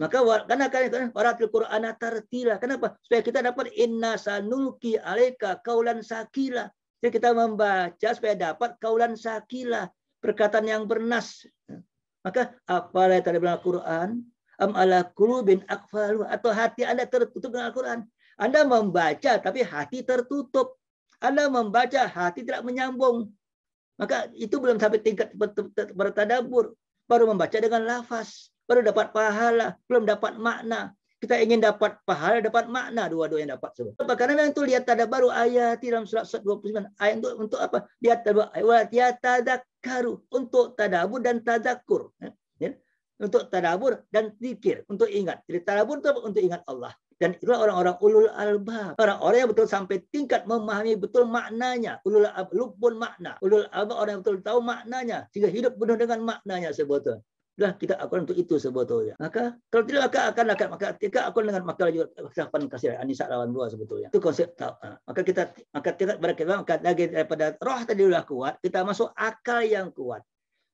Maka karena karena waratil Quran tartila. Kenapa? Supaya kita dapat inna sanulki alaika kaulan sakila. Jadi kita membaca supaya dapat kaulan sakila, perkataan yang bernas. Maka apa yang tadi dalam Al-Quran? Am ala kulubin akfalu. Atau hati Anda tertutup dengan Al-Quran. Anda membaca tapi hati tertutup. Anda membaca hati tidak menyambung. Maka itu belum sampai tingkat bertadabur. Baru membaca dengan lafaz baru dapat pahala, belum dapat makna. Kita ingin dapat pahala, dapat makna dua-duanya dapat sebab Karena memang itu lihat ada baru ayat dalam surat 29 ayat untuk untuk apa? Lihat ya tadakkaru untuk tadabur dan tadakur. Ya, ya? Untuk tadabur dan zikir, untuk ingat. Jadi tadabur itu untuk ingat Allah. Dan itulah orang-orang ulul albab. Orang-orang yang betul sampai tingkat memahami betul maknanya. Ulul albab, pun makna. Ulul albab orang yang betul tahu maknanya. Sehingga hidup penuh dengan maknanya sebetulnya sudah tidak akan untuk itu sebetulnya. Maka kalau tidak maka akan akan maka tidak akan dengan maka juga ucapan kasih Anisa lawan dua sebetulnya. Itu konsep tahu Maka kita maka tidak berkembang maka lagi daripada roh tadi sudah kuat, kita masuk akal yang kuat.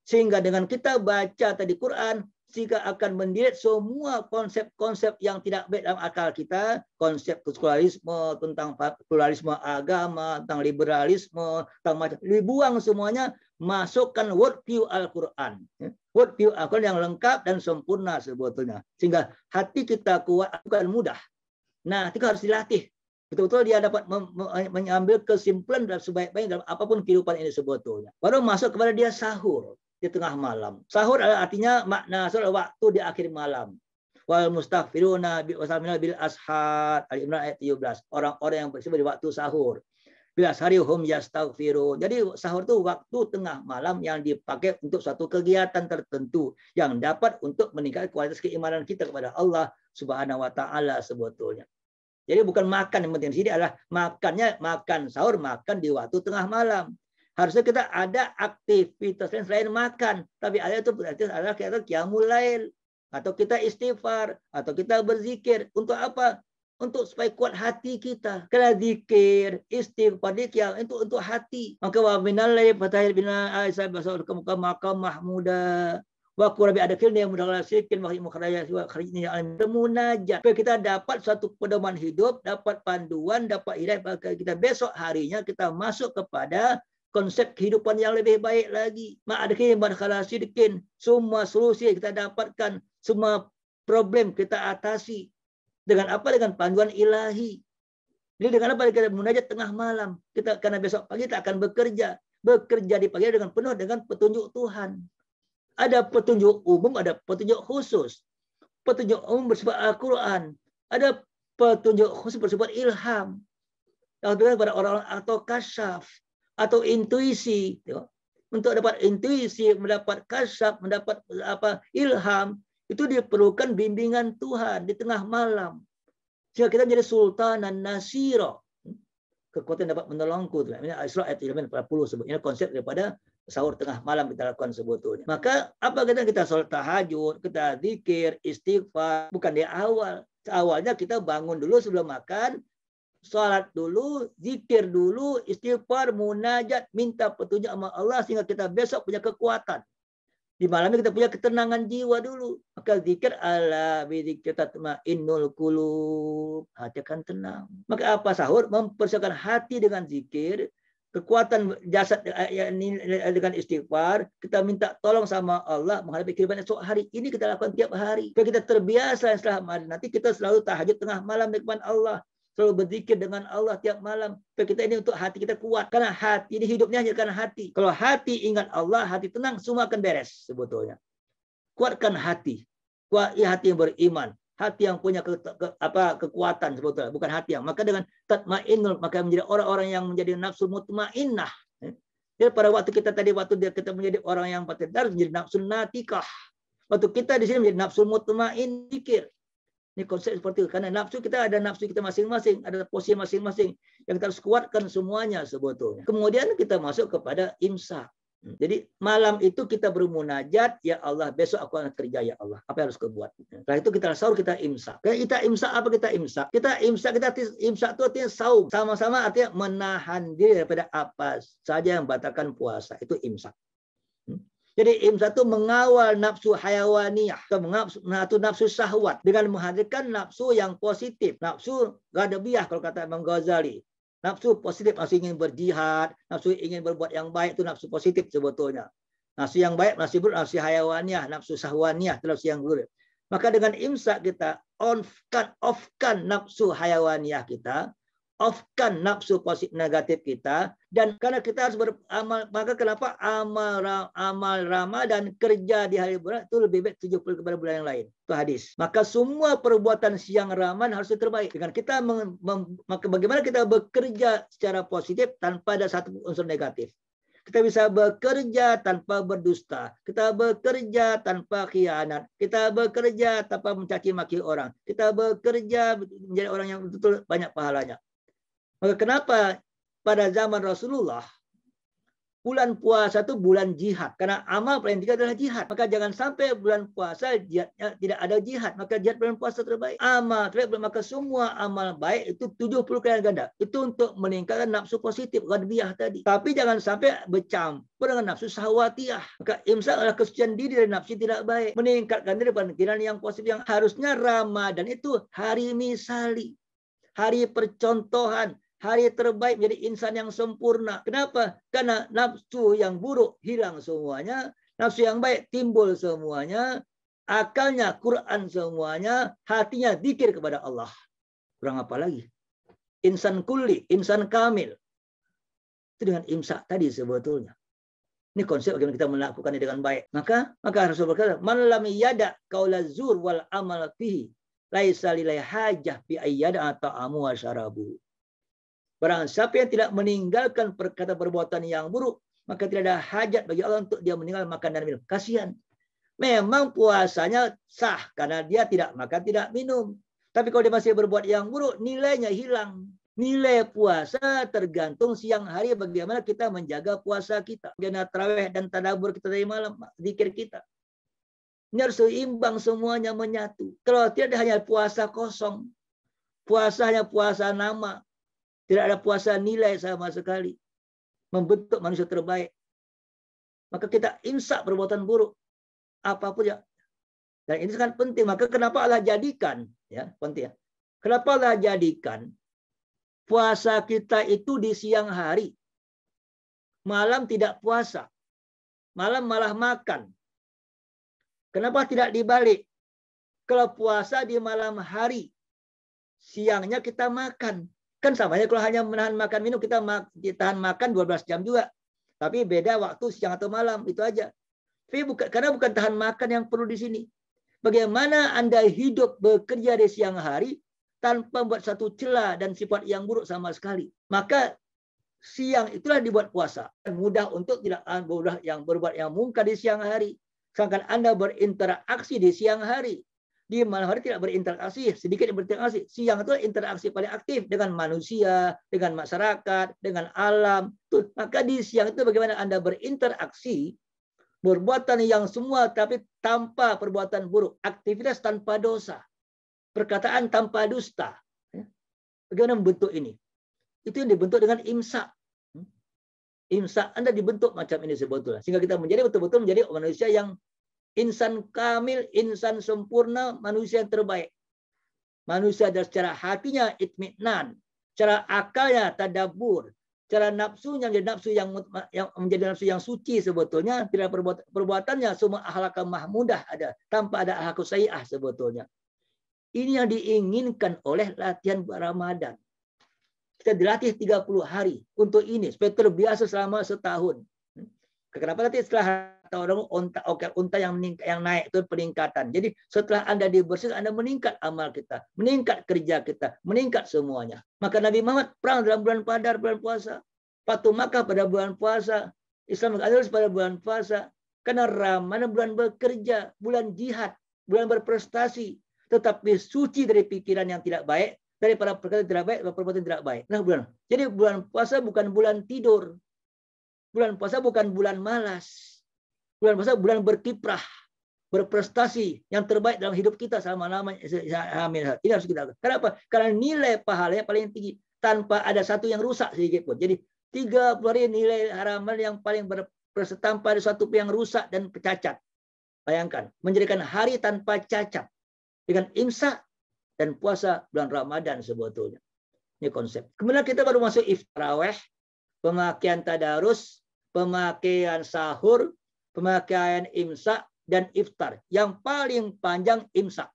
Sehingga dengan kita baca tadi Quran, jika akan mendiret semua konsep-konsep yang tidak baik dalam akal kita, konsep sekularisme, tentang pluralisme agama, tentang liberalisme, tentang macam, dibuang semuanya masukkan worldview Al-Quran. Ya. Worldview Al-Quran yang lengkap dan sempurna sebetulnya. Sehingga hati kita kuat bukan mudah. Nah, itu harus dilatih. Betul-betul dia dapat mengambil kesimpulan dalam sebaik baik dalam apapun kehidupan ini sebetulnya. Baru masuk kepada dia sahur di tengah malam. Sahur adalah artinya makna surat waktu di akhir malam wal mustafiruna bil ashar. Al Imran ayat 17. Orang-orang yang bersibuk di waktu sahur. Bila sari hum yastaghfirun. Jadi sahur itu waktu tengah malam yang dipakai untuk suatu kegiatan tertentu yang dapat untuk meningkatkan kualitas keimanan kita kepada Allah Subhanahu wa taala sebetulnya. Jadi bukan makan yang penting di sini adalah makannya makan sahur makan di waktu tengah malam. Harusnya kita ada aktivitas lain selain makan, tapi ada itu berarti adalah kita qiyamul lail atau kita istighfar atau kita berzikir untuk apa? untuk supaya kuat hati kita. Kena zikir, istighfar, kia, untuk untuk hati. Maka wa minal lail fatahil bina aisab basarukum makam mahmuda. Wa qurabi adkhilni yang mudakhala sikin wa mukhrajah wa kharijni ya alim. Munajat. Supaya kita dapat satu pedoman hidup, dapat panduan, dapat hidayah bagi kita besok harinya kita masuk kepada konsep kehidupan yang lebih baik lagi. ma Ma'adkhilni madkhala sirkin. Semua solusi kita dapatkan, semua problem kita atasi dengan apa? Dengan panduan ilahi. Jadi dengan apa kita munajat tengah malam? Kita karena besok pagi kita akan bekerja, bekerja di pagi dengan penuh dengan petunjuk Tuhan. Ada petunjuk umum, ada petunjuk khusus. Petunjuk umum bersifat Al-Quran. Ada petunjuk khusus bersifat ilham. Yang orang-orang atau kasyaf atau intuisi. Untuk dapat intuisi, mendapat kasyaf, mendapat apa ilham, itu diperlukan bimbingan Tuhan di tengah malam. Sehingga kita menjadi sultan dan nasiro. Kekuatan dapat menolongku. Ini Isra ayat 40 sebutnya konsep daripada sahur tengah malam kita lakukan sebetulnya. Maka apa kita kita sholat tahajud, kita zikir, istighfar, bukan di awal. Awalnya kita bangun dulu sebelum makan, sholat dulu, zikir dulu, istighfar, munajat, minta petunjuk sama Allah sehingga kita besok punya kekuatan. Di malamnya kita punya ketenangan jiwa dulu. Maka zikir ala bidzikir tatmainnul qulub. Hati akan tenang. Maka apa sahur? Mempersiapkan hati dengan zikir, kekuatan jasad eh, eh, eh, dengan istighfar, kita minta tolong sama Allah menghadapi kehidupan esok hari. Ini kita lakukan tiap hari. Supaya kita terbiasa setelah malam. Nanti kita selalu tahajud tengah malam depan Allah selalu berzikir dengan Allah tiap malam. Supaya kita ini untuk hati kita kuat. Karena hati ini hidupnya hanya karena hati. Kalau hati ingat Allah, hati tenang, semua akan beres sebetulnya. Kuatkan hati. Kuat ya, hati yang beriman hati yang punya ke, ke, apa kekuatan sebetulnya bukan hati yang maka dengan tatmainul maka menjadi orang-orang yang menjadi nafsu mutmainnah jadi eh, pada waktu kita tadi waktu dia kita menjadi orang yang patidar menjadi nafsu natikah waktu kita di sini menjadi nafsu mutmain pikir ini konsep seperti itu. Karena nafsu kita ada nafsu kita masing-masing, ada posisi masing-masing yang kita harus kuatkan semuanya sebetulnya. Kemudian kita masuk kepada imsak. Jadi malam itu kita bermunajat, ya Allah besok aku akan kerja ya Allah. Apa yang harus aku buat? Setelah itu kita sahur, kita imsak. Kita imsak apa kita imsak? Kita imsak, kita imsak itu artinya sahur Sama-sama artinya menahan diri daripada apa saja yang batalkan puasa. Itu imsak. Jadi imsak itu mengawal nafsu hayawaniyah, atau nafsu syahwat dengan menghadirkan nafsu yang positif, nafsu gadabiyah kalau kata Imam Ghazali. Nafsu positif, nafsu ingin berjihad, nafsu ingin berbuat yang baik itu nafsu positif sebetulnya. Nafsu yang baik, nafsu buruk, nafsu hayawaniyah, nafsu syahwaniyah, nafsu yang buruk. Maka dengan imsak kita onkan offkan nafsu hayawaniyah kita, offkan nafsu positif negatif kita dan karena kita harus beramal maka kenapa amal amal Ramadan kerja di hari bulan itu lebih baik 70 kepada bulan yang lain itu hadis maka semua perbuatan siang Ramadan harus terbaik dengan kita mem, mem, maka bagaimana kita bekerja secara positif tanpa ada satu unsur negatif kita bisa bekerja tanpa berdusta. Kita bekerja tanpa khianat. Kita bekerja tanpa mencaci maki orang. Kita bekerja menjadi orang yang betul banyak pahalanya. Maka kenapa pada zaman Rasulullah bulan puasa itu bulan jihad karena amal paling tiga adalah jihad maka jangan sampai bulan puasa jihadnya tidak ada jihad maka jihad bulan puasa terbaik amal terbaik maka semua amal baik itu 70 kali ganda itu untuk meningkatkan nafsu positif ghadbiyah tadi tapi jangan sampai bercampur dengan nafsu sahwatiyah maka imsak adalah kesucian diri dari nafsu tidak baik meningkatkan diri pada pikiran yang positif yang harusnya Ramadan itu hari misali hari percontohan hari terbaik menjadi insan yang sempurna. Kenapa? Karena nafsu yang buruk hilang semuanya, nafsu yang baik timbul semuanya, akalnya Quran semuanya, hatinya dikir kepada Allah. Kurang apa lagi? Insan kuli, insan kamil. Itu dengan imsak tadi sebetulnya. Ini konsep bagaimana kita melakukannya dengan baik. Maka maka Rasul berkata, "Man lam yada qaula zur wal amal fihi, laisa lilai hajah bi ayyada atau amu wa syarabu." Barang siapa yang tidak meninggalkan perkata perbuatan yang buruk, maka tidak ada hajat bagi Allah untuk dia meninggal makan dan minum. Kasihan. Memang puasanya sah karena dia tidak makan, tidak minum. Tapi kalau dia masih berbuat yang buruk, nilainya hilang. Nilai puasa tergantung siang hari bagaimana kita menjaga puasa kita. Bagaimana terawih dan tadabur kita dari malam, zikir kita. Ini harus seimbang semuanya menyatu. Kalau tidak hanya puasa kosong, puasa hanya puasa nama, tidak ada puasa nilai sama sekali. Membentuk manusia terbaik. Maka kita insak perbuatan buruk. Apapun ya. Dan ini sangat penting. Maka kenapa Allah jadikan. ya Penting ya. Kenapa Allah jadikan puasa kita itu di siang hari. Malam tidak puasa. Malam malah makan. Kenapa tidak dibalik? Kalau puasa di malam hari, siangnya kita makan. Kan sama aja kalau hanya menahan makan minum kita tahan makan 12 jam juga. Tapi beda waktu siang atau malam itu aja. Tapi bukan karena bukan tahan makan yang perlu di sini. Bagaimana Anda hidup bekerja di siang hari tanpa buat satu celah dan sifat yang buruk sama sekali. Maka siang itulah dibuat puasa. Mudah untuk tidak mudah yang berbuat yang mungkar di siang hari. Sedangkan Anda berinteraksi di siang hari. Di malam hari tidak berinteraksi, sedikit berinteraksi. Siang itu interaksi paling aktif dengan manusia, dengan masyarakat, dengan alam. Tuh, maka di siang itu bagaimana Anda berinteraksi, perbuatan yang semua tapi tanpa perbuatan buruk, aktivitas tanpa dosa, perkataan tanpa dusta. Ya. Bagaimana membentuk ini? Itu yang dibentuk dengan imsak hmm? imsak Anda dibentuk macam ini sebetulnya sehingga kita menjadi betul-betul menjadi manusia yang insan kamil, insan sempurna, manusia yang terbaik. Manusia dari secara hatinya itminan, cara akalnya tadabur, cara nafsunya menjadi nafsu yang, yang menjadi nafsu yang suci sebetulnya, tidak perbuat, perbuatannya semua akhlak mahmudah ada, tanpa ada akhlak sayyah sebetulnya. Ini yang diinginkan oleh latihan Ramadan. Kita dilatih 30 hari untuk ini, supaya terbiasa selama setahun. Kenapa nanti setelah harta orang unta, oke, unta yang yang naik itu peningkatan. Jadi setelah Anda dibersihkan, Anda meningkat amal kita, meningkat kerja kita, meningkat semuanya. Maka Nabi Muhammad perang dalam bulan Padar, bulan puasa. Patuh Makkah pada bulan puasa. Islam harus pada bulan puasa. Karena Ramadan bulan bekerja, bulan jihad, bulan berprestasi. Tetapi suci dari pikiran yang tidak baik, daripada perkataan tidak baik, perbuatan tidak baik. Nah, bulan. Jadi bulan puasa bukan bulan tidur, Bulan puasa bukan bulan malas. Bulan puasa bulan berkiprah, berprestasi yang terbaik dalam hidup kita selama lamanya. Ya, ya, ya, Ini harus kita lakukan. Kenapa? Karena nilai pahalanya paling tinggi tanpa ada satu yang rusak sedikit pun. Jadi 30 hari nilai haraman yang paling berprestasi tanpa ada satu yang rusak dan cacat. Bayangkan, menjadikan hari tanpa cacat dengan imsak dan puasa bulan Ramadan sebetulnya. Ini konsep. Kemudian kita baru masuk iftaraweh, pemakaian tadarus, pemakaian sahur, pemakaian imsak, dan iftar. Yang paling panjang imsak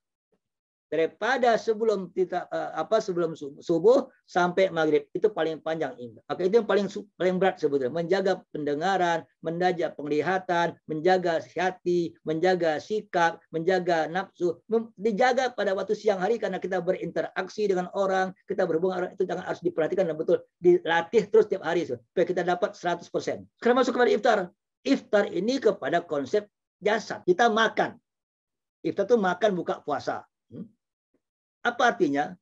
daripada sebelum kita eh, apa sebelum subuh sampai maghrib itu paling panjang Oke itu yang paling paling berat sebetulnya menjaga pendengaran, menjaga penglihatan, menjaga hati, menjaga sikap, menjaga nafsu, dijaga pada waktu siang hari karena kita berinteraksi dengan orang, kita berhubungan orang itu jangan harus diperhatikan dan betul dilatih terus tiap hari supaya kita dapat 100%. Karena masuk kepada iftar. Iftar ini kepada konsep jasad. Kita makan. Iftar itu makan buka puasa apa artinya?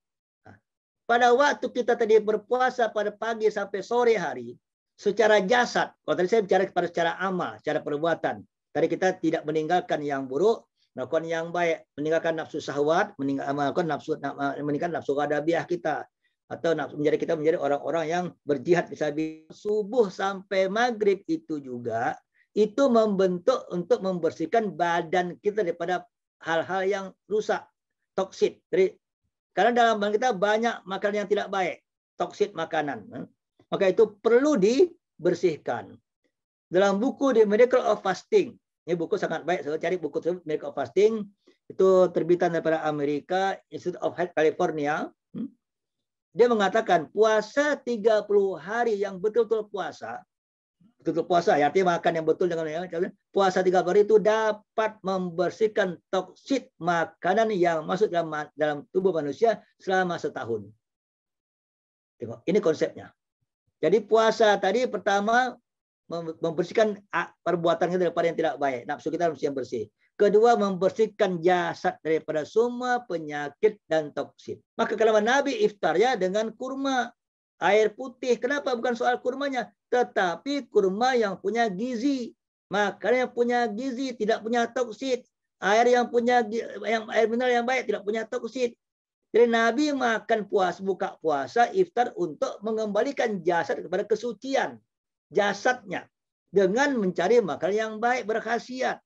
Nah, pada waktu kita tadi berpuasa pada pagi sampai sore hari, secara jasad, kalau tadi saya bicara kepada secara amal, secara perbuatan, tadi kita tidak meninggalkan yang buruk, melakukan yang baik, meninggalkan nafsu sahwat, meninggalkan nafsu meninggalkan nafsu adabiah kita, atau nafsu menjadi kita menjadi orang-orang yang berjihad misalnya subuh sampai maghrib itu juga itu membentuk untuk membersihkan badan kita daripada hal-hal yang rusak toksik dari karena dalam badan kita banyak makanan yang tidak baik, toksit makanan. Eh. Maka itu perlu dibersihkan. Dalam buku The Miracle of Fasting, ini buku sangat baik, saya cari buku The Miracle of Fasting, itu terbitan daripada Amerika, Institute of Health California. Hmm. Dia mengatakan puasa 30 hari yang betul-betul puasa betul puasa ya artinya makan yang betul dengan yang puasa tiga hari itu dapat membersihkan toksit makanan yang masuk dalam dalam tubuh manusia selama setahun. Tengok, ini konsepnya. Jadi puasa tadi pertama membersihkan ah, perbuatan kita daripada yang tidak baik. Nafsu kita harus yang bersih. Kedua, membersihkan jasad daripada semua penyakit dan toksin. Maka kalau Nabi iftar ya dengan kurma air putih. Kenapa bukan soal kurmanya? Tetapi kurma yang punya gizi. Makanan yang punya gizi tidak punya toksit. Air yang punya yang air mineral yang baik tidak punya toksit. Jadi Nabi makan puas, buka puasa, iftar untuk mengembalikan jasad kepada kesucian jasadnya dengan mencari makanan yang baik berkhasiat.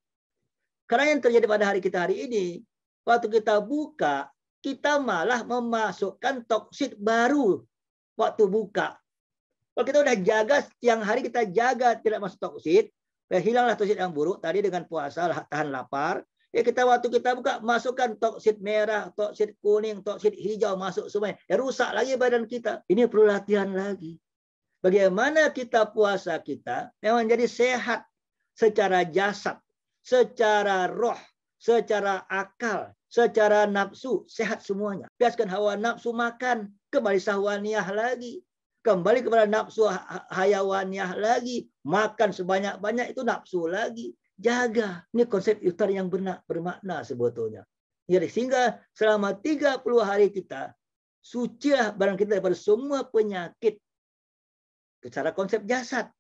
Karena yang terjadi pada hari kita hari ini, waktu kita buka, kita malah memasukkan toksit baru waktu buka. Kalau kita udah jaga siang hari kita jaga tidak masuk toksit, ya hilanglah toksit yang buruk tadi dengan puasa tahan lapar. Ya kita waktu kita buka masukkan toksit merah, toksit kuning, toksit hijau masuk semuanya. Ya rusak lagi badan kita. Ini perlu latihan lagi. Bagaimana kita puasa kita memang jadi sehat secara jasad, secara roh, secara akal, secara nafsu sehat semuanya. Biaskan hawa nafsu makan, kembali sahwaniah lagi. Kembali kepada nafsu hayawaniah lagi. Makan sebanyak-banyak itu nafsu lagi. Jaga. Ini konsep iftar yang benar, bermakna sebetulnya. Jadi sehingga selama 30 hari kita, suci barang kita daripada semua penyakit. Secara konsep jasad.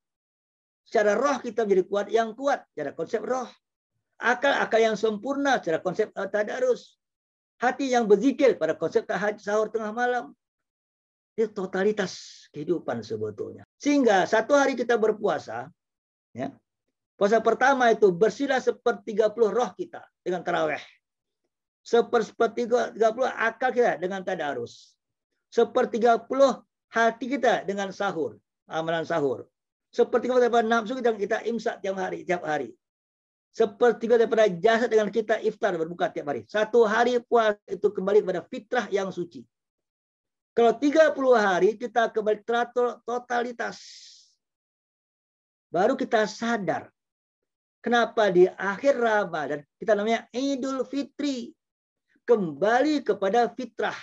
Secara roh kita menjadi kuat yang kuat. Secara konsep roh. Akal akal yang sempurna secara konsep tadarus. Hati yang berzikir pada konsep sahur tengah malam. Itu totalitas kehidupan sebetulnya. Sehingga satu hari kita berpuasa, ya, puasa pertama itu bersila sepertiga puluh roh kita dengan taraweh. Sepertiga puluh akal kita dengan tadarus. Sepertiga puluh hati kita dengan sahur, amalan sahur. Sepertiga puluh nafsu kita, kita imsak tiap hari, tiap hari sepertiga daripada jasad dengan kita iftar berbuka tiap hari. Satu hari puasa itu kembali kepada fitrah yang suci. Kalau 30 hari kita kembali totalitas. Baru kita sadar. Kenapa di akhir Ramadan kita namanya Idul Fitri. Kembali kepada fitrah.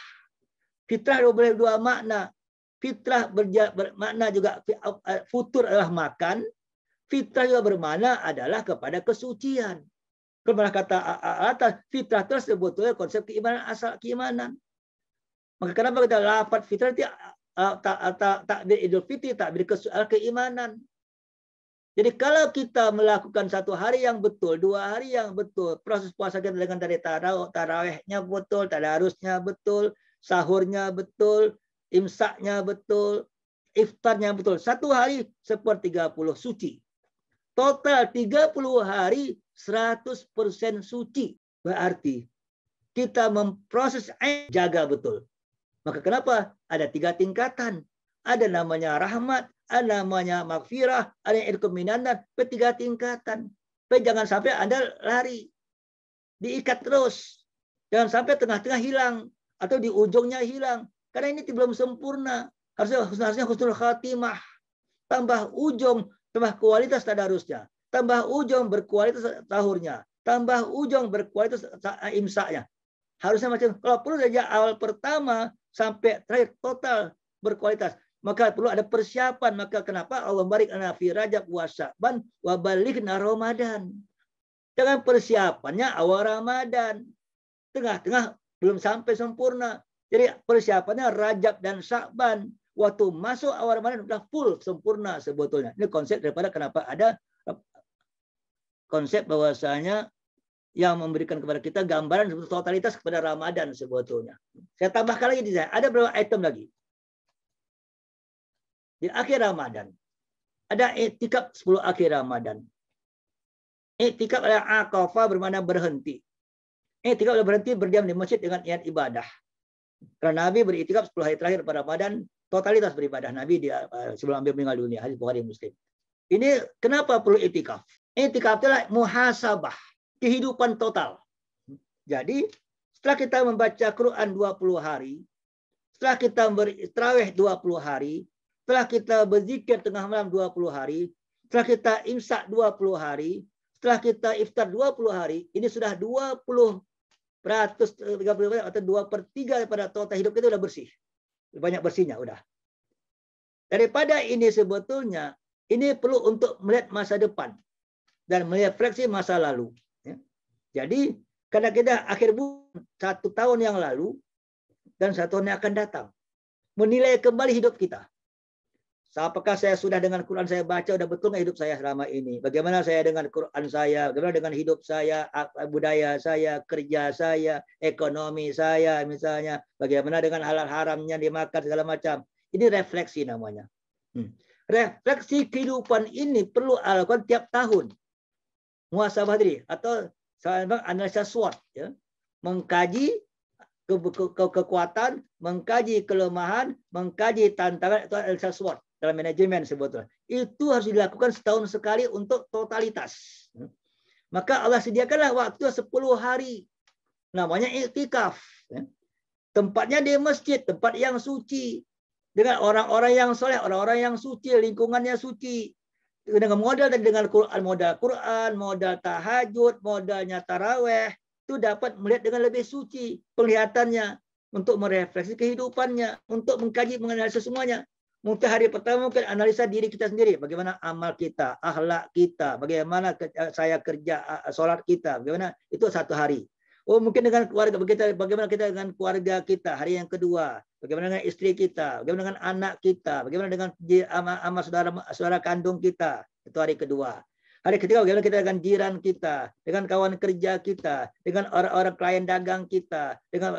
Fitrah boleh dua makna. Fitrah bermakna juga eh, futur adalah makan. Fitrah juga bermakna adalah kepada kesucian. Kemana kata atas, fitrah itu sebetulnya konsep keimanan asal keimanan. Maka kenapa kita lapat fitrah itu takbir tak, tak, idul fitri, takbir soal keimanan. Jadi kalau kita melakukan satu hari yang betul, dua hari yang betul, proses puasa kita dengan dari tarawih, tarawihnya betul, tadarusnya betul, sahurnya betul, imsaknya betul, iftarnya betul. Satu hari sepertiga puluh suci. Total 30 hari 100% suci. Berarti kita memproses air jaga betul. Maka kenapa? Ada tiga tingkatan. Ada namanya rahmat, ada namanya makfirah, ada yang dan Ketiga tingkatan. Tapi jangan sampai Anda lari. Diikat terus. Jangan sampai tengah-tengah hilang. Atau di ujungnya hilang. Karena ini belum sempurna. Harusnya, harusnya khusnul khatimah. Tambah ujung, tambah kualitas tadarusnya, tambah ujung berkualitas tahurnya, tambah ujung berkualitas imsaknya. Harusnya macam kalau perlu saja awal pertama sampai terakhir total berkualitas. Maka perlu ada persiapan. Maka kenapa Allah barik ana fi Rajab wa Sya'ban wa balighna Ramadan. Dengan persiapannya awal Ramadan. Tengah-tengah belum sampai sempurna. Jadi persiapannya Rajab dan Sya'ban. Waktu masuk awal Ramadan sudah full, sempurna sebetulnya. Ini konsep daripada kenapa ada eh, konsep bahwasanya yang memberikan kepada kita gambaran totalitas kepada Ramadan sebetulnya. Saya tambahkan lagi di sana, ada beberapa item lagi. Di akhir Ramadan, ada etikap 10 akhir Ramadan. Etikap adalah akafa bermakna berhenti. Etikap adalah berhenti berdiam di masjid dengan niat ibadah. Karena Nabi beritikap 10 hari terakhir pada Ramadan totalitas beribadah Nabi di eh, sebelum ambil meninggal dunia hadis Bukhari Muslim. Ini kenapa perlu itikaf? Itikaf adalah muhasabah, kehidupan total. Jadi setelah kita membaca Quran 20 hari, setelah kita bertraweh 20 hari, setelah kita berzikir tengah malam 20 hari, setelah kita imsak 20 hari, setelah kita iftar 20 hari, ini sudah 20 130 eh, atau 2 per 3 daripada total hidup kita sudah bersih banyak bersihnya udah. Daripada ini sebetulnya ini perlu untuk melihat masa depan dan merefleksi masa lalu. Ya. Jadi karena kita akhir bulan satu tahun yang lalu dan satu tahun yang akan datang menilai kembali hidup kita. Apakah saya sudah dengan Quran saya baca udah betul hidup saya selama ini? Bagaimana saya dengan Quran saya? Bagaimana dengan hidup saya, budaya saya, kerja saya, ekonomi saya misalnya? Bagaimana dengan halal haramnya dimakan segala macam? Ini refleksi namanya. Hmm. Refleksi kehidupan ini perlu dilakukan tiap tahun. Muhasabah diri atau analisa SWOT ya. Mengkaji ke, ke, ke, kekuatan, mengkaji kelemahan, mengkaji tantangan atau analisa SWOT dalam manajemen sebetulnya. Itu harus dilakukan setahun sekali untuk totalitas. Maka Allah sediakanlah waktu 10 hari. Namanya iktikaf. Tempatnya di masjid, tempat yang suci. Dengan orang-orang yang soleh, orang-orang yang suci, lingkungannya suci. Dengan modal dan dengan Quran, modal Quran, modal tahajud, modalnya taraweh, itu dapat melihat dengan lebih suci penglihatannya untuk merefleksi kehidupannya, untuk mengkaji mengenal semuanya. Mungkin hari pertama mungkin analisa diri kita sendiri, bagaimana amal kita, ahlak kita, bagaimana eh, saya kerja, eh, eh, sholat kita, bagaimana itu satu hari. Oh mungkin dengan keluarga kita, bagaimana kita dengan keluarga kita hari yang kedua, bagaimana dengan istri kita, bagaimana dengan anak kita, bagaimana dengan amal, ama saudara saudara kandung kita itu hari kedua. Hari ketiga bagaimana kita dengan jiran kita, dengan kawan kerja kita, dengan orang-orang klien dagang kita, dengan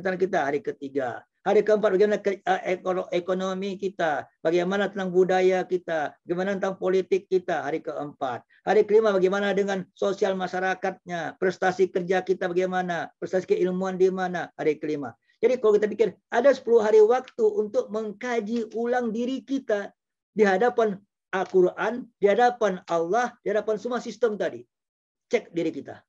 dengan kita hari ketiga. Hari keempat, bagaimana eh, ekonomi kita, bagaimana tentang budaya kita, bagaimana tentang politik kita, hari keempat. Hari kelima, bagaimana dengan sosial masyarakatnya, prestasi kerja kita bagaimana, prestasi keilmuan di mana, hari kelima. Jadi kalau kita pikir, ada 10 hari waktu untuk mengkaji ulang diri kita di hadapan Al-Quran, di hadapan Allah, di hadapan semua sistem tadi. Cek diri kita.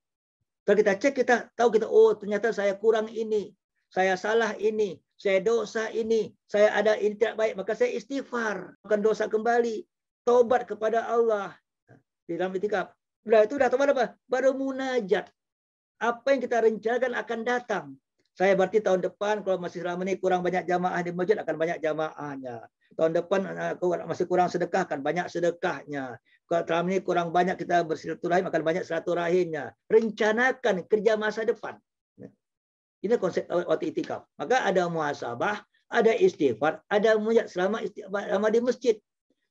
Kalau kita cek, kita tahu kita, oh ternyata saya kurang ini, saya salah ini, saya dosa ini, saya ada ini tidak baik, maka saya istighfar, bukan dosa kembali, tobat kepada Allah di dalam itikaf. nah itu udah tobat apa? Baru munajat. Apa yang kita rencanakan akan datang. Saya berarti tahun depan kalau masih selama ini kurang banyak jamaah di masjid akan banyak jamaahnya. Tahun depan eh, masih kurang sedekah akan banyak sedekahnya. Kalau selama ini kurang banyak kita bersilaturahim akan banyak silaturahimnya. Rencanakan kerja masa depan. Ini konsep waktu itikaf. Maka ada muhasabah, ada istighfar, ada munajat selama istighfar, selama di masjid.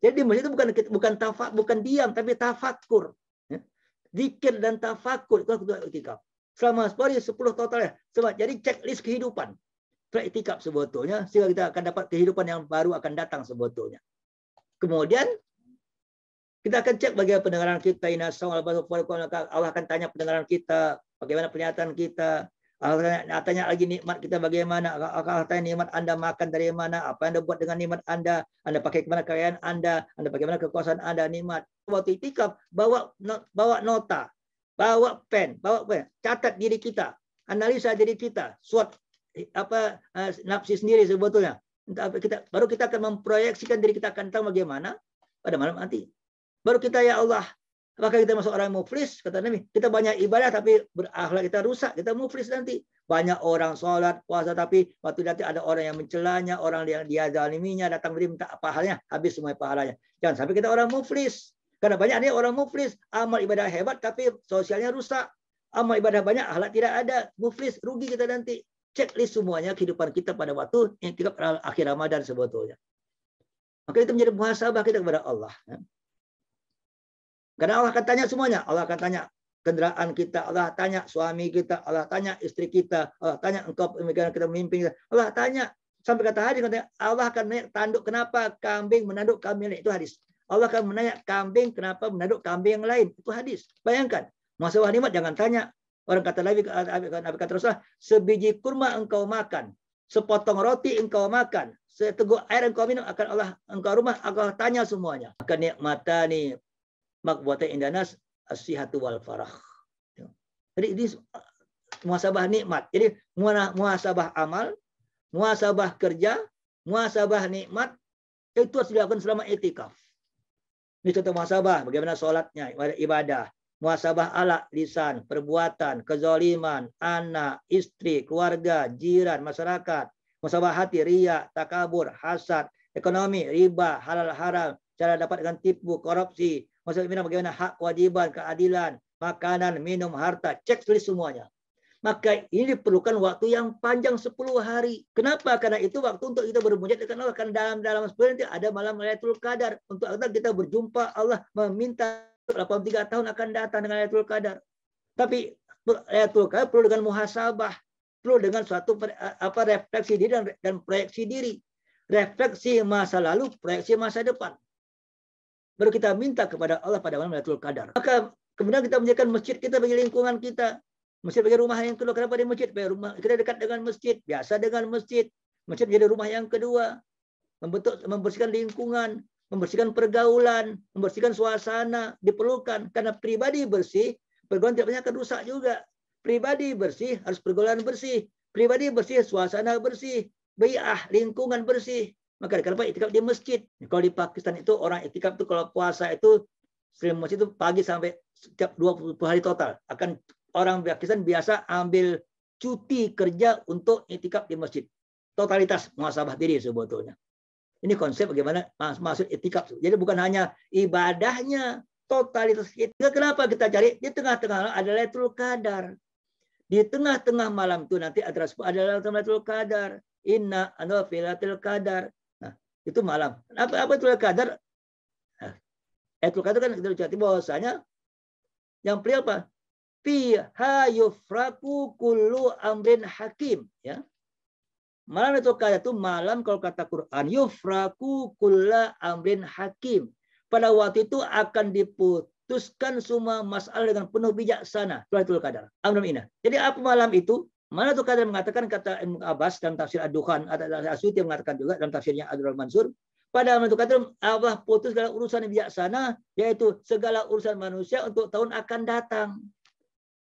Jadi di masjid itu bukan bukan tafak, bukan diam, tapi tafakur. Ya. Zikir dan tafakur itu kedua itikaf. Selama sepuluh 10 total ya. Sebab jadi checklist kehidupan. Setelah itikaf sebetulnya sehingga kita akan dapat kehidupan yang baru akan datang sebetulnya. Kemudian kita akan cek bagaimana pendengaran kita Allah akan tanya pendengaran kita, bagaimana pernyataan kita, Allah tanya lagi nikmat kita bagaimana? Allah tanya nikmat Anda makan dari mana? Apa yang Anda buat dengan nikmat Anda? Anda pakai kemana kekayaan Anda? Anda bagaimana mana kekuasaan Anda? Nikmat. Waktu itikaf, bawa bawa nota, bawa pen, bawa pen. Catat diri kita, analisa diri kita, suat apa eh, nafsi sendiri sebetulnya. Kita, baru kita akan memproyeksikan diri kita akan tahu bagaimana pada malam nanti. Baru kita ya Allah Apakah kita masuk orang muflis? Kata Nabi, kita banyak ibadah tapi berakhlak kita rusak, kita muflis nanti. Banyak orang sholat, puasa tapi waktu nanti ada orang yang mencelanya, orang yang dia zaliminya, datang beri minta pahalanya, habis semua pahalanya. Jangan sampai kita orang muflis. Karena banyak nih orang muflis, amal ibadah hebat tapi sosialnya rusak. Amal ibadah banyak, akhlak tidak ada. Muflis, rugi kita nanti. Checklist semuanya kehidupan kita pada waktu yang tiga akhir Ramadan sebetulnya. Maka itu menjadi muhasabah kita kepada Allah. Ya. Karena Allah akan tanya semuanya. Allah akan tanya kendaraan kita, Allah tanya suami kita, Allah tanya istri kita, Allah tanya engkau pemikiran kita memimpin kita, Allah tanya sampai kata hadis katanya Allah akan menanya tanduk kenapa kambing menanduk kambing lain itu hadis. Allah akan menanya kambing kenapa menanduk kambing yang lain itu hadis. Bayangkan Masa nikmat jangan tanya orang kata Nabi kata Rasulullah sebiji kurma engkau makan sepotong roti engkau makan seteguk air engkau minum akan Allah engkau rumah Allah tanya semuanya akan nikmatani Makbuatnya indanas asihatu wal farah. Ya. Jadi ini muasabah nikmat. Jadi muasabah amal, muasabah kerja, muasabah nikmat itu harus dilakukan selama etikaf. Ini contoh muasabah, bagaimana sholatnya, ibadah. Muasabah ala, lisan, perbuatan, kezaliman, anak, istri, keluarga, jiran, masyarakat. Muasabah hati, ria, takabur, hasad, ekonomi, riba, halal haram, cara dapatkan tipu, korupsi, Maksudnya minum bagaimana hak, kewajiban, keadilan, makanan, minum, harta. cek tulis semuanya. Maka ini diperlukan waktu yang panjang 10 hari. Kenapa? Karena itu waktu untuk kita bermujat dengan Allah. Karena dalam dalam sepuluh itu ada malam Lailatul Qadar. Untuk kita berjumpa Allah meminta 83 tahun akan datang dengan Lailatul Qadar. Tapi Lailatul Qadar perlu dengan muhasabah, perlu dengan suatu apa refleksi diri dan, dan proyeksi diri. Refleksi masa lalu, proyeksi masa depan baru kita minta kepada Allah pada malam Lailatul Qadar. Maka kemudian kita menjadikan masjid kita bagi lingkungan kita, masjid bagi rumah yang kedua. Kenapa di masjid? Bagi rumah kita dekat dengan masjid, biasa dengan masjid. Masjid menjadi rumah yang kedua, membentuk membersihkan lingkungan, membersihkan pergaulan, membersihkan suasana, diperlukan karena pribadi bersih, pergaulan tidak banyak akan rusak juga. Pribadi bersih harus pergaulan bersih, pribadi bersih, suasana bersih, biah lingkungan bersih. Maka kenapa itikaf di masjid? Kalau di Pakistan itu orang itikaf itu kalau puasa itu sering masjid itu pagi sampai setiap 20 hari total. Akan orang Pakistan biasa ambil cuti kerja untuk itikaf di masjid. Totalitas muhasabah diri sebetulnya. Ini konsep bagaimana maksud itikaf. Jadi bukan hanya ibadahnya, totalitas itu. Kenapa kita cari? Di tengah-tengah ada Lailatul Qadar. Di tengah-tengah malam itu nanti ada ada Lailatul Qadar. Inna anu filatil qadar itu malam. Apa apa itu kadar? Nah, Lailatul kan kita ucapkan bahwasanya yang pria apa? Fiha yufraku kullu amrin hakim, ya. Malam itu kata itu malam kalau kata Quran yufraku kulla amrin hakim. Pada waktu itu akan diputuskan semua masalah dengan penuh bijaksana. Itu kadar. Amrun Jadi apa malam itu? Mana tuh kadang mengatakan kata Ibn Abbas dalam tafsir Ad-Dukhan atau Asyuti yang mengatakan juga dalam tafsirnya Abdul Mansur pada menurut kata Allah putus segala urusan yang bijaksana yaitu segala urusan manusia untuk tahun akan datang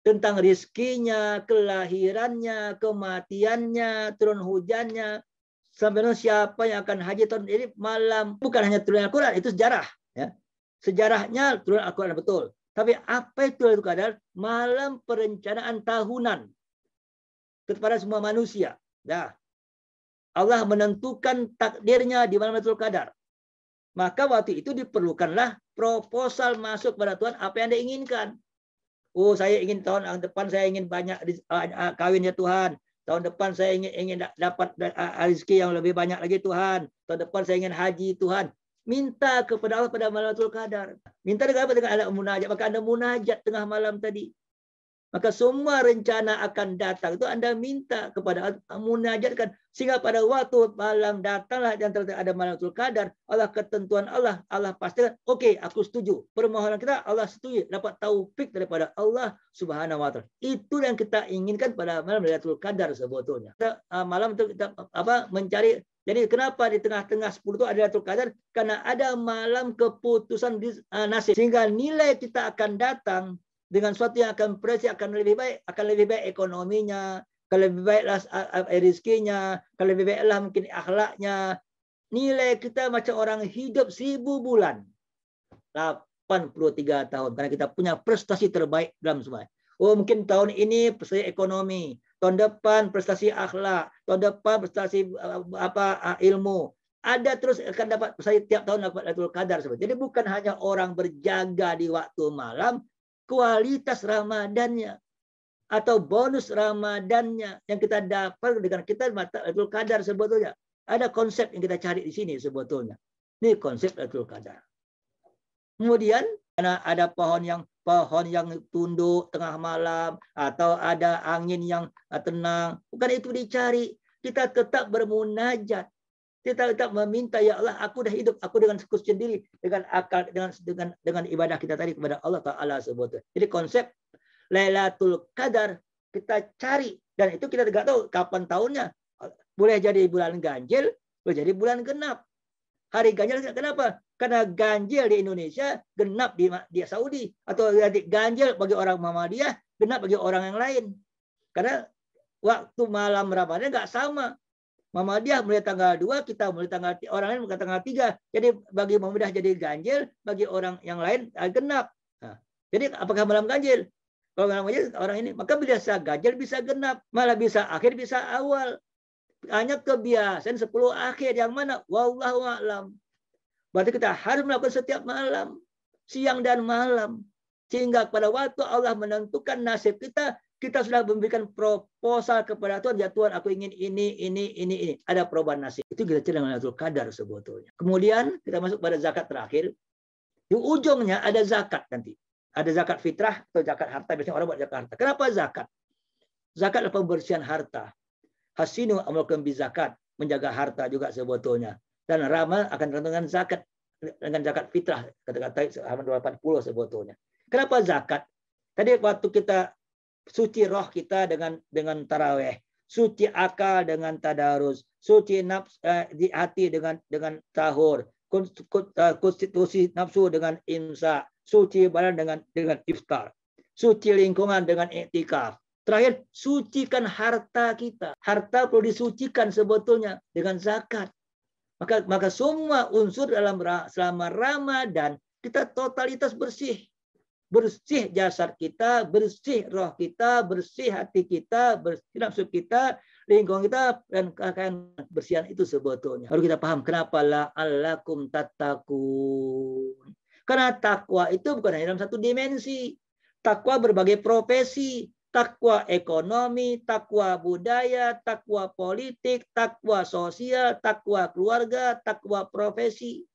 tentang rizkinya, kelahirannya, kematiannya, turun hujannya, sampai siapa yang akan haji tahun ini malam bukan hanya turun Al-Quran itu sejarah ya sejarahnya turun Al-Quran betul tapi apa itu itu kadar malam perencanaan tahunan kepada semua manusia. Dah. Allah menentukan takdirnya di mana betul kadar. Maka waktu itu diperlukanlah proposal masuk pada Tuhan apa yang Anda inginkan. Oh, saya ingin tahun depan saya ingin banyak kawinnya Tuhan. Tahun depan saya ingin ingin dapat rezeki yang lebih banyak lagi Tuhan. Tahun depan saya ingin haji Tuhan. Minta kepada Allah pada malam Qadar. Minta dengan apa? Dengan ada munajat. Maka Anda munajat tengah malam tadi. Maka semua rencana akan datang itu Anda minta kepada Allah, munajatkan. Sehingga pada waktu malam datanglah yang terjadi ada malam kadar Allah ketentuan Allah, Allah pasti oke okay, aku setuju. Permohonan kita Allah setuju, dapat taufik daripada Allah Subhanahu wa taala. Itu yang kita inginkan pada malam Lailatul kadar sebetulnya. Kita, ah, malam itu kita apa mencari jadi kenapa di tengah-tengah 10 itu ada Lailatul Qadar? Karena ada malam keputusan di, uh, nasib. Sehingga nilai kita akan datang dengan suatu yang akan presi akan lebih baik, akan lebih baik ekonominya, akan lebih baiklah ah, ah, eh, rezekinya, akan lebih baiklah mungkin akhlaknya. Nilai kita macam orang hidup seribu bulan. 83 tahun karena kita punya prestasi terbaik dalam semua. Oh mungkin tahun ini prestasi ekonomi, tahun depan prestasi akhlak, tahun depan prestasi ah, apa ilmu. Ada terus akan dapat prestasi tiap tahun dapat Lailatul Qadar. Jadi bukan hanya orang berjaga di waktu malam, kualitas Ramadannya atau bonus Ramadannya yang kita dapat dengan kita Lailatul Qadar sebetulnya. Ada konsep yang kita cari di sini sebetulnya. Ini konsep Lailatul Qadar. Kemudian karena ada pohon yang pohon yang tunduk tengah malam atau ada angin yang tenang. Bukan itu dicari. Kita tetap bermunajat. Kita tetap meminta ya Allah, aku dah hidup, aku dengan sekus sendiri, dengan akal, dengan dengan dengan ibadah kita tadi kepada Allah Taala sebut Jadi konsep Lailatul Qadar kita cari dan itu kita tidak tahu kapan tahunnya. Boleh jadi bulan ganjil, boleh jadi bulan genap. Hari ganjil kenapa? Karena ganjil di Indonesia, genap di, di Saudi atau ganjil bagi orang Muhammadiyah, genap bagi orang yang lain. Karena waktu malam Ramadan nggak sama. Mama dia mulai tanggal 2, kita mulai tanggal orang lain mulai tanggal 3. Jadi bagi Muhammadiyah jadi ganjil, bagi orang yang lain ah, genap. Nah, jadi apakah malam ganjil? Kalau malam ganjil orang ini, maka biasa ganjil bisa genap, malah bisa akhir bisa awal. Hanya kebiasaan 10 akhir yang mana? Wallahu a'lam. Berarti kita harus melakukan setiap malam, siang dan malam. Sehingga pada waktu Allah menentukan nasib kita, kita sudah memberikan proposal kepada Tuhan, ya Tuhan aku ingin ini, ini, ini, ini. Ada perubahan nasib. Itu kita cerita dengan Lailatul Qadar sebetulnya. Kemudian kita masuk pada zakat terakhir. Di ujungnya ada zakat nanti. Ada zakat fitrah atau zakat harta. Biasanya orang buat zakat harta. Kenapa zakat? Zakat adalah pembersihan harta. Hasinu amalakum bi zakat. Menjaga harta juga sebetulnya. Dan ramal akan dengan zakat dengan zakat fitrah kata-kata 80 sebetulnya. Kenapa zakat? Tadi waktu kita suci roh kita dengan dengan taraweh, suci akal dengan tadarus, suci nafs eh, di hati dengan dengan tahur, eh, konstitusi nafsu dengan imsa, suci badan dengan dengan iftar, suci lingkungan dengan iktikaf. Terakhir, sucikan harta kita. Harta perlu disucikan sebetulnya dengan zakat. Maka maka semua unsur dalam selama Ramadan kita totalitas bersih bersih jasad kita, bersih roh kita, bersih hati kita, bersih nafsu kita, lingkungan kita, dan kekayaan bersihan itu sebetulnya. Baru kita paham kenapa la alakum tatakun. Karena takwa itu bukan hanya dalam satu dimensi. Takwa berbagai profesi, takwa ekonomi, takwa budaya, takwa politik, takwa sosial, takwa keluarga, takwa profesi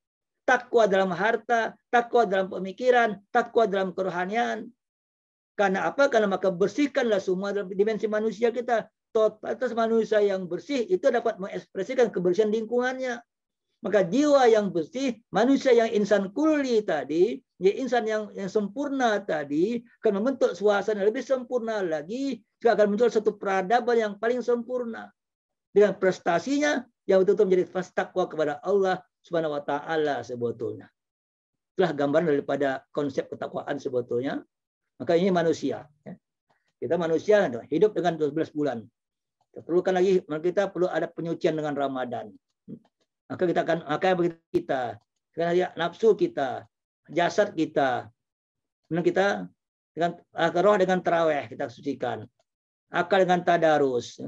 takwa dalam harta, takwa dalam pemikiran, takwa dalam kerohanian. Karena apa? Karena maka bersihkanlah semua dalam dimensi manusia kita. Totalitas manusia yang bersih itu dapat mengekspresikan kebersihan lingkungannya. Maka jiwa yang bersih, manusia yang insan kuli tadi, ya insan yang, yang sempurna tadi, akan membentuk suasana lebih sempurna lagi, juga akan muncul satu peradaban yang paling sempurna. Dengan prestasinya, yang betul-betul menjadi takwa kepada Allah Subhanahu wa taala sebetulnya. Itulah gambaran daripada konsep ketakwaan sebetulnya. Maka ini manusia. Ya. Kita manusia hidup dengan 12 bulan. Kita perlukan lagi, kita perlu ada penyucian dengan Ramadan. Maka kita akan, maka kita, dengan nafsu kita, jasad kita, dan kita dengan ah, roh dengan teraweh kita sucikan, akal dengan tadarus,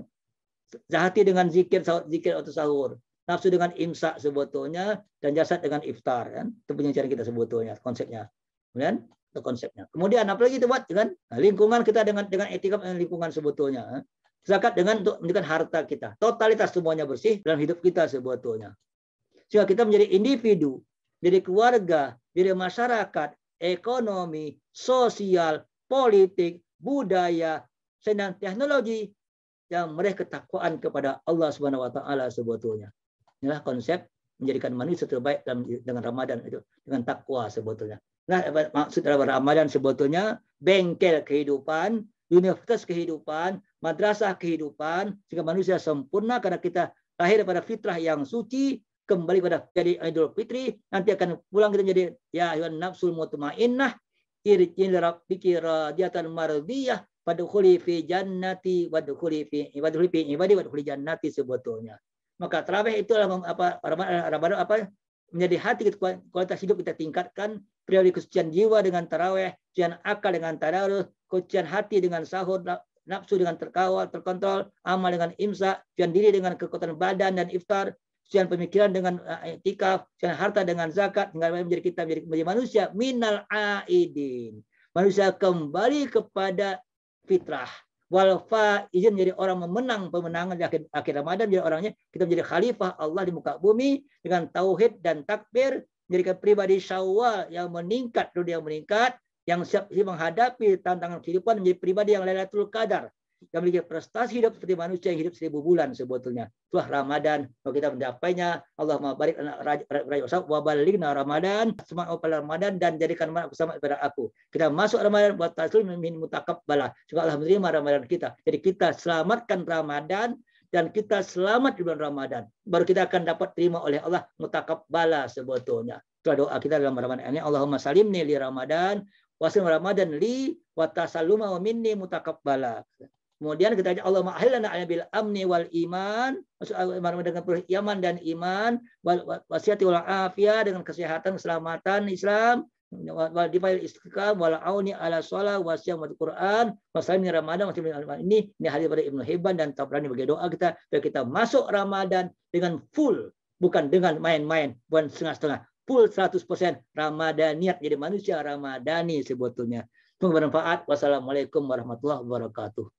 hati dengan zikir zikir atau sahur, nafsu dengan imsak sebetulnya dan jasad dengan iftar kan itu penyelesaian kita sebetulnya konsepnya kemudian itu konsepnya kemudian apalagi itu buat dengan nah, lingkungan kita dengan dengan etika dengan eh, lingkungan sebetulnya eh. zakat dengan untuk menjadikan harta kita totalitas semuanya bersih dalam hidup kita sebetulnya sehingga kita menjadi individu jadi keluarga jadi masyarakat ekonomi sosial politik budaya senang teknologi yang mereka ketakwaan kepada Allah Subhanahu wa taala sebetulnya. Inilah konsep menjadikan manusia terbaik dalam, dengan Ramadan itu dengan takwa sebetulnya. Nah, maksud dalam Ramadan sebetulnya bengkel kehidupan, universitas kehidupan, madrasah kehidupan sehingga manusia sempurna karena kita lahir pada fitrah yang suci, kembali pada jadi Idul Fitri, nanti akan pulang kita jadi ya hewan nafsul mutmainnah irjin rabbiki radiyatan mardiyah wadkhuli fi jannati wadkhuli fi wadkhuli fi ibadi jannati sebetulnya maka terawih itu adalah apa Ramadan apa menjadi hati kita, kualitas hidup kita tingkatkan prioritas kesucian jiwa dengan terawih kesucian akal dengan tadarus, kesucian hati dengan sahur, nafsu dengan terkawal, terkontrol, amal dengan imsak, kesucian diri dengan kekuatan badan dan iftar, kesucian pemikiran dengan etikaf, eh, kesucian harta dengan zakat, hingga menjadi kita menjadi, menjadi manusia minal aidin. Manusia kembali kepada fitrah, wal izin jadi orang memenang pemenangan di akhir, akhir Ramadan jadi orangnya kita menjadi khalifah Allah di muka bumi dengan tauhid dan takbir menjadikan pribadi syawal yang meningkat dunia yang meningkat yang siap menghadapi tantangan kehidupan menjadi pribadi yang Lailatul Qadar yang memiliki prestasi hidup seperti manusia yang hidup seribu bulan sebetulnya. Itulah Ramadan. Kalau kita mendapatnya, Allah barik anak raja, raja usap, Ramadan, semangat pada Ramadan, dan jadikan mana bersama kepada aku. Kita masuk Ramadan, buat tasul min mutakab bala. Juga Allah menerima Ramadan kita. Jadi kita selamatkan Ramadan, dan kita selamat di bulan Ramadan. Baru kita akan dapat terima oleh Allah mutakab bala sebetulnya. Itulah doa kita dalam Ramadan ini. Allahumma salimni li Ramadan, wasim Ramadan li, watasaluma wa minni bala. Kemudian kita ajak Allah ma'ahilana ala bil amni wal iman. Maksud dengan yaman dan iman. Wasiati wal afiyah dengan kesehatan, keselamatan Islam. wal dipayil istiqam wal auni ala sholat wasyam wal Quran. Wasalami Ramadan wasalami Ramadan. Ini, ini hadir pada Ibnu Hibban dan Tabrani bagi doa kita. Biar kita masuk Ramadan dengan full. Bukan dengan main-main. Bukan setengah-setengah. Full 100% niat Jadi manusia Ramadani sebetulnya. Semoga bermanfaat. Wassalamualaikum warahmatullahi wabarakatuh.